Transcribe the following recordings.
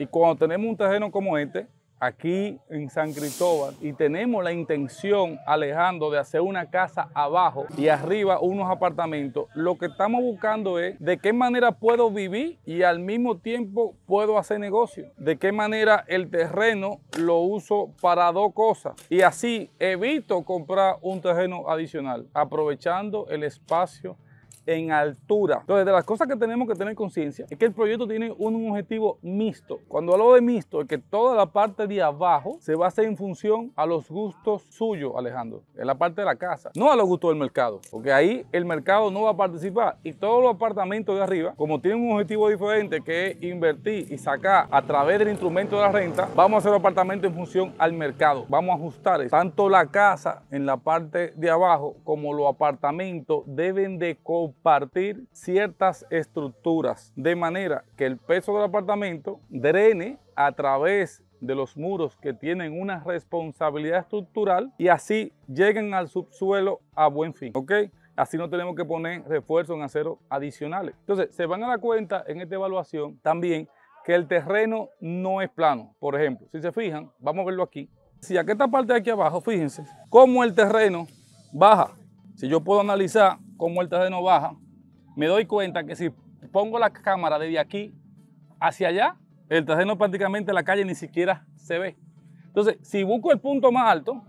Y cuando tenemos un terreno como este, aquí en San Cristóbal, y tenemos la intención, Alejandro, de hacer una casa abajo y arriba unos apartamentos, lo que estamos buscando es de qué manera puedo vivir y al mismo tiempo puedo hacer negocio. De qué manera el terreno lo uso para dos cosas. Y así evito comprar un terreno adicional, aprovechando el espacio en altura. Entonces, de las cosas que tenemos que tener conciencia es que el proyecto tiene un objetivo mixto. Cuando hablo de mixto, es que toda la parte de abajo se va a hacer en función a los gustos suyos, Alejandro, en la parte de la casa, no a los gustos del mercado, porque ahí el mercado no va a participar y todos los apartamentos de arriba, como tienen un objetivo diferente que es invertir y sacar a través del instrumento de la renta, vamos a hacer apartamentos en función al mercado. Vamos a ajustar eso. tanto la casa en la parte de abajo como los apartamentos deben de cooperar partir ciertas estructuras de manera que el peso del apartamento drene a través de los muros que tienen una responsabilidad estructural y así lleguen al subsuelo a buen fin, ¿ok? Así no tenemos que poner refuerzos en acero adicionales. Entonces, se van a dar cuenta en esta evaluación también que el terreno no es plano. Por ejemplo, si se fijan, vamos a verlo aquí. Si aquí esta parte de aquí abajo, fíjense, cómo el terreno baja. Si yo puedo analizar con el terreno baja, me doy cuenta que si pongo la cámara desde aquí hacia allá, el terreno prácticamente la calle ni siquiera se ve. Entonces, si busco el punto más alto,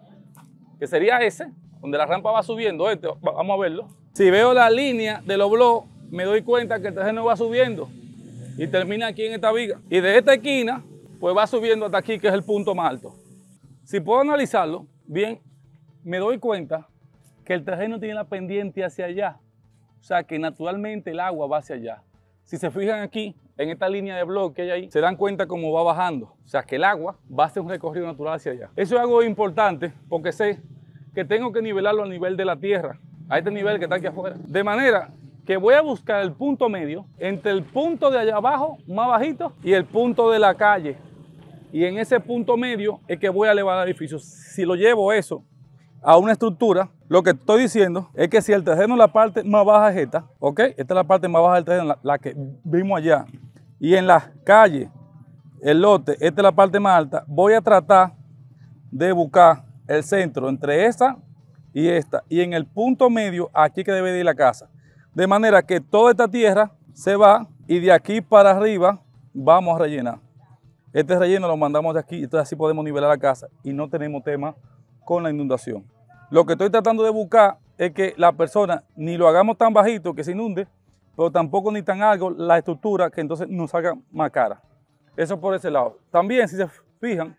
que sería ese, donde la rampa va subiendo, este, vamos a verlo. Si veo la línea de los blogs, me doy cuenta que el terreno va subiendo y termina aquí en esta viga. Y de esta esquina, pues va subiendo hasta aquí, que es el punto más alto. Si puedo analizarlo bien, me doy cuenta que el terreno tiene la pendiente hacia allá, o sea que naturalmente el agua va hacia allá. Si se fijan aquí, en esta línea de bloque que hay ahí, se dan cuenta cómo va bajando, o sea que el agua va a hacer un recorrido natural hacia allá. Eso es algo importante porque sé que tengo que nivelarlo al nivel de la tierra, a este nivel que está aquí afuera. De manera que voy a buscar el punto medio entre el punto de allá abajo, más bajito, y el punto de la calle. Y en ese punto medio es que voy a elevar el edificio. Si lo llevo eso a una estructura, lo que estoy diciendo es que si el terreno, la parte más baja es esta, ¿ok? Esta es la parte más baja del terreno, la, que vimos allá. Y en la calle, el lote, esta es la parte más alta, voy a tratar de buscar el centro entre esta y esta. Y en el punto medio, aquí que debe de ir la casa. De manera que toda esta tierra se va y de aquí para arriba vamos a rellenar. Este relleno lo mandamos de aquí, entonces así podemos nivelar la casa y no tenemos tema con la inundación. Lo que estoy tratando de buscar es que la persona ni lo hagamos tan bajito que se inunde, pero tampoco ni tan algo la estructura que entonces nos haga más cara. Eso por ese lado. También, si se fijan,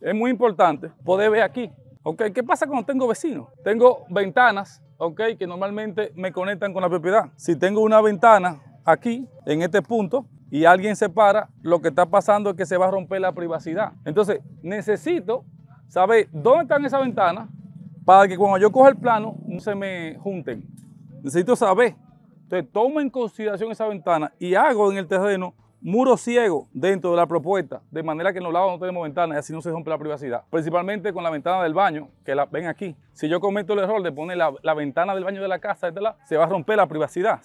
es muy importante poder ver aquí. Okay, ¿Qué pasa cuando tengo vecinos? Tengo ventanas ¿ok? que normalmente me conectan con la propiedad. Si tengo una ventana aquí, en este punto, y alguien se para, lo que está pasando es que se va a romper la privacidad. Entonces, necesito saber dónde están esas ventanas para que cuando yo coja el plano no se me junten. Necesito saber. Entonces tomo en consideración esa ventana y hago en el terreno muro ciego dentro de la propuesta, de manera que en los lados no tenemos ventanas y así no se rompe la privacidad. Principalmente con la ventana del baño, que la ven aquí. Si yo cometo el error de poner la, ventana del baño de la casa, de se va a romper la privacidad.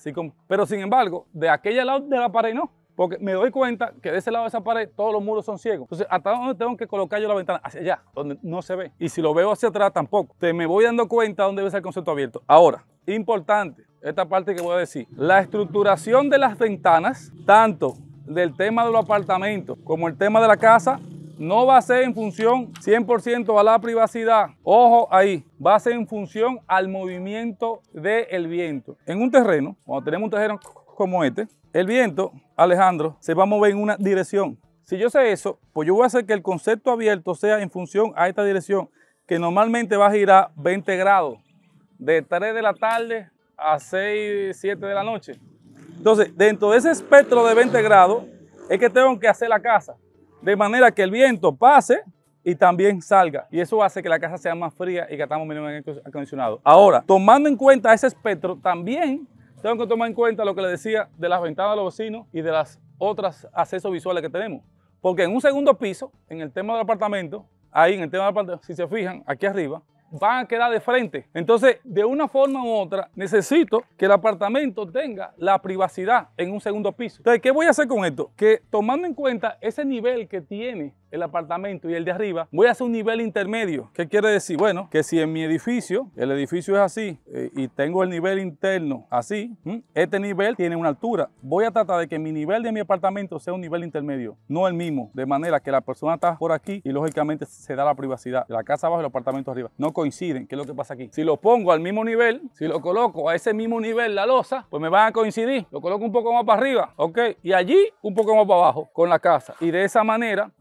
pero sin embargo, de aquella lado de la pared no porque me doy cuenta que de ese lado de esa pared todos los muros son ciegos. Entonces, ¿hasta dónde tengo que colocar yo la ventana? Hacia allá, donde no se ve. Y si lo veo hacia atrás, tampoco. Te me voy dando cuenta dónde debe ser el concepto abierto. Ahora, importante, esta parte que voy a decir. La estructuración de las ventanas, tanto del tema de los apartamentos como el tema de la casa, no va a ser en función 100% a la privacidad. Ojo ahí, va a ser en función al movimiento del viento. En un terreno, cuando tenemos un terreno como este, el viento, Alejandro, se va a mover en una dirección. Si yo sé eso, pues yo voy a hacer que el concepto abierto sea en función a esta dirección, que normalmente va a girar 20 grados, de 3 de la tarde a 6, 7 de la noche. Entonces, dentro de ese espectro de 20 grados, es que tengo que hacer la casa, de manera que el viento pase y también salga. Y eso hace que la casa sea más fría y que estamos menos acondicionados. Ahora, tomando en cuenta ese espectro, también tengo que tomar en cuenta lo que le decía de las ventanas de los vecinos y de las otras accesos visuales que tenemos. Porque en un segundo piso, en el tema del apartamento, ahí en el tema del apartamento, si se fijan, aquí arriba, van a quedar de frente. Entonces, de una forma u otra, necesito que el apartamento tenga la privacidad en un segundo piso. Entonces, ¿qué voy a hacer con esto? Que tomando en cuenta ese nivel que tiene el apartamento y el de arriba, voy a hacer un nivel intermedio. ¿Qué quiere decir? Bueno, que si en mi edificio, el edificio es así eh, y tengo el nivel interno así, este nivel tiene una altura. Voy a tratar de que mi nivel de mi apartamento sea un nivel intermedio, no el mismo, de manera que la persona está por aquí y lógicamente se da la privacidad. La casa abajo y el apartamento arriba no coinciden. ¿Qué es lo que pasa aquí? Si lo pongo al mismo nivel, si lo coloco a ese mismo nivel la losa, pues me van a coincidir. Lo coloco un poco más para arriba, ¿ok? Y allí un poco más para abajo con la casa. Y de esa manera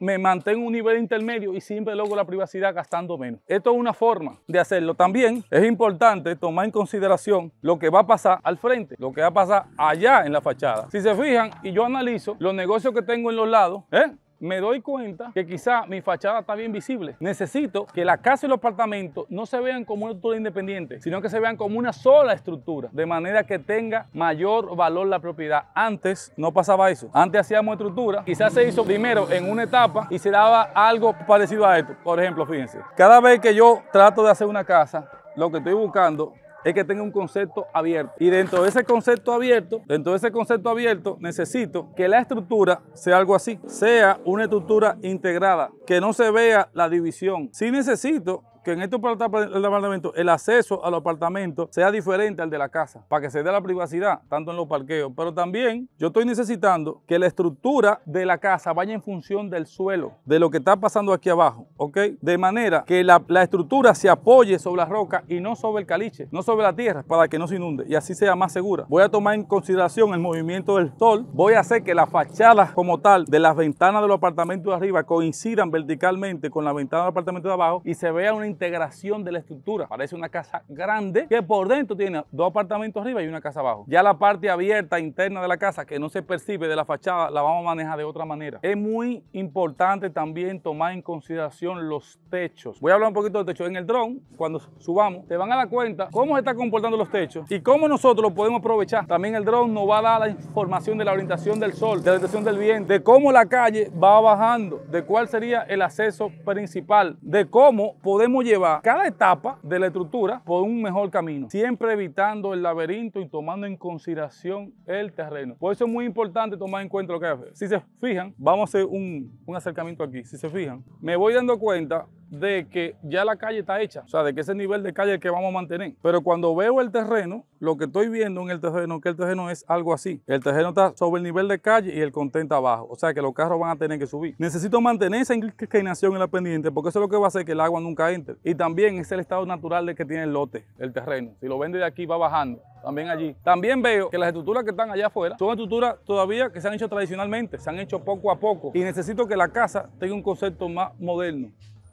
me mantengo un nivel intermedio y siempre logro la privacidad gastando menos. Esto es una forma de hacerlo. También es importante tomar en consideración lo que va a pasar al frente, lo que va a pasar allá en la fachada. Si se fijan y yo analizo los negocios que tengo en los lados, ¿eh? me doy cuenta que quizá mi fachada está bien visible. Necesito que la casa y los apartamentos no se vean como una estructura independiente, sino que se vean como una sola estructura, de manera que tenga mayor valor la propiedad. Antes no pasaba eso. Antes hacíamos estructura, quizás se hizo primero en una etapa y se daba algo parecido a esto. Por ejemplo, fíjense, cada vez que yo trato de hacer una casa, lo que estoy buscando es que tenga un concepto abierto. Y dentro de ese concepto abierto, dentro de ese concepto abierto, necesito que la estructura sea algo así, sea una estructura integrada, que no se vea la división. Si sí necesito que en estos apartamentos el acceso al apartamento sea diferente al de la casa, para que se dé la privacidad, tanto en los parqueos, pero también yo estoy necesitando que la estructura de la casa vaya en función del suelo, de lo que está pasando aquí abajo, ¿ok? De manera que la, la estructura se apoye sobre la roca y no sobre el caliche, no sobre la tierra, para que no se inunde y así sea más segura. Voy a tomar en consideración el movimiento del sol, voy a hacer que las fachadas como tal de las ventanas de los apartamentos de arriba coincidan verticalmente con la ventana del apartamento de abajo y se vea una integración de la estructura. Parece una casa grande que por dentro tiene dos apartamentos arriba y una casa abajo. Ya la parte abierta interna de la casa que no se percibe de la fachada la vamos a manejar de otra manera. Es muy importante también tomar en consideración los techos. Voy a hablar un poquito del techo. En el dron cuando subamos, te van a dar cuenta cómo se están comportando los techos y cómo nosotros lo podemos aprovechar. También el dron nos va a dar la información de la orientación del sol, de la orientación del viento, de cómo la calle va bajando, de cuál sería el acceso principal, de cómo podemos llevar cada etapa de la estructura por un mejor camino, siempre evitando el laberinto y tomando en consideración el terreno. Por eso es muy importante tomar en cuenta lo que Si se fijan, vamos a hacer un, un acercamiento aquí. Si se fijan, me voy dando cuenta de que ya la calle está hecha, o sea, de que ese nivel de calle Es que vamos a mantener. Pero cuando veo el terreno, lo que estoy viendo en el terreno, que el terreno es algo así. El terreno está sobre el nivel de calle y el contento abajo, o sea, que los carros van a tener que subir. Necesito mantener esa inclinación en la pendiente porque eso es lo que va a hacer que el agua nunca entre. Y también es el estado natural de que tiene el lote, el terreno. Si lo vende de aquí va bajando también allí. También veo que las estructuras que están allá afuera son estructuras todavía que se han hecho tradicionalmente, se han hecho poco a poco y necesito que la casa tenga un concepto más moderno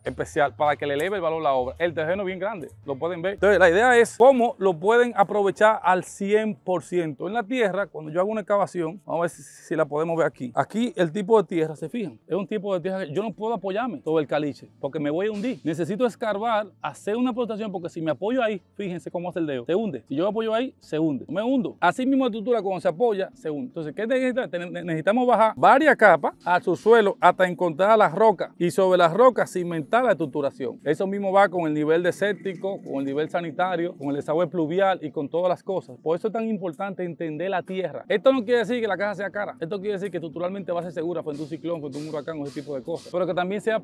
especial para que le eleve el valor la obra. El terreno es bien grande, lo pueden ver. Entonces, la idea es cómo lo pueden aprovechar al 100%. En la tierra, cuando yo hago una excavación, vamos a ver si, la podemos ver aquí. Aquí el tipo de tierra, se fijan, es un tipo de tierra que yo no puedo apoyarme sobre el caliche porque me voy a hundir. Necesito escarbar, hacer una protección porque si me apoyo ahí, fíjense cómo hace el dedo, se hunde. Si yo apoyo ahí, se hunde. me hundo. Así mismo la estructura cuando se apoya, se hunde. Entonces, ¿qué necesitamos? Necesitamos bajar varias capas a su suelo hasta encontrar las rocas y sobre las rocas cimentar la estructuración. Eso mismo va con el nivel deséptico, con el nivel sanitario, con el desagüe pluvial y con todas las cosas. Por eso es tan importante entender la tierra. Esto no quiere decir que la casa sea cara. Esto quiere decir que estructuralmente va a ser segura frente a un ciclón, frente a un huracán o ese tipo de cosas. Pero que también sea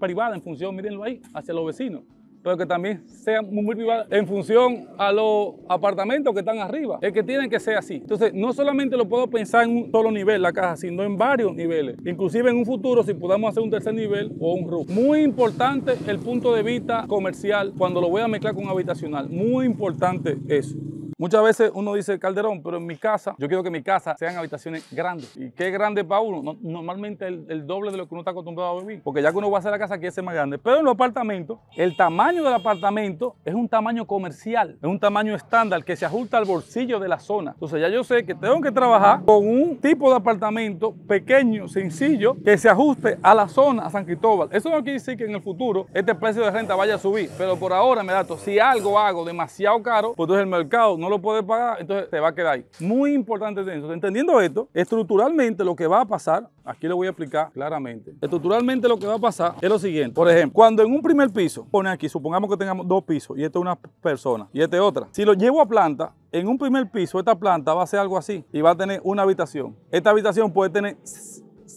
privada en función, mírenlo ahí, hacia los vecinos pero que también sea muy privada en función a los apartamentos que están arriba. Es que tienen que ser así. Entonces, no solamente lo puedo pensar en un solo nivel la caja, sino en varios niveles. Inclusive en un futuro, si podamos hacer un tercer nivel o un roof. Muy importante el punto de vista comercial cuando lo voy a mezclar con habitacional. Muy importante eso. Muchas veces uno dice Calderón, pero en mi casa, yo quiero que mi casa sean habitaciones grandes. ¿Y qué grande para uno? normalmente el, doble de lo que uno está acostumbrado a vivir. Porque ya que uno va a hacer la casa, quiere ser más grande. Pero en los apartamentos, el tamaño del apartamento es un tamaño comercial, es un tamaño estándar que se ajusta al bolsillo de la zona. Entonces ya yo sé que tengo que trabajar con un tipo de apartamento pequeño, sencillo, que se ajuste a la zona, a San Cristóbal. Eso no quiere decir que en el futuro este precio de renta vaya a subir. Pero por ahora, me dato, si algo hago demasiado caro, pues entonces el mercado no lo puede pagar, entonces te va a quedar ahí. Muy importante eso Entendiendo esto, estructuralmente lo que va a pasar, aquí lo voy a explicar claramente. Estructuralmente lo que va a pasar es lo siguiente. Por ejemplo, cuando en un primer piso, pone aquí, supongamos que tengamos dos pisos y esta es una persona y esta es otra. Si lo llevo a planta, en un primer piso esta planta va a ser algo así y va a tener una habitación. Esta habitación puede tener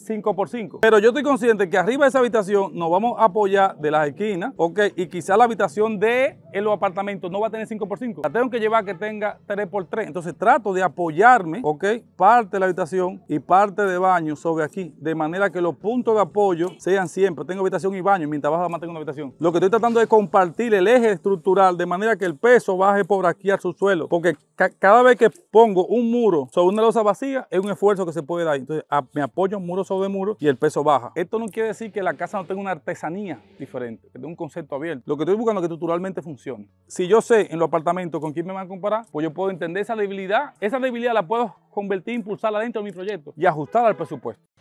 5x5. Pero yo estoy consciente que arriba de esa habitación nos vamos a apoyar de las esquinas, ok, y quizá la habitación de los apartamentos no va a tener 5x5. La tengo que llevar que tenga 3x3. Entonces trato de apoyarme, ok, parte de la habitación y parte de baño sobre aquí, de manera que los puntos de apoyo sean siempre. Tengo habitación y baño, mientras abajo más tengo una habitación. Lo que estoy tratando es compartir el eje estructural de manera que el peso baje por aquí al subsuelo, porque cada vez que pongo un muro sobre una losa vacía es un esfuerzo que se puede dar. Entonces me apoyo en muros sobre muro y el peso baja. Esto no quiere decir que la casa no tenga una artesanía diferente, que tenga un concepto abierto. Lo que estoy buscando es que estructuralmente funcione. Si yo sé en los apartamentos con quién me van a comparar, pues yo puedo entender esa debilidad. Esa debilidad la puedo convertir, impulsarla dentro de mi proyecto y ajustarla al presupuesto.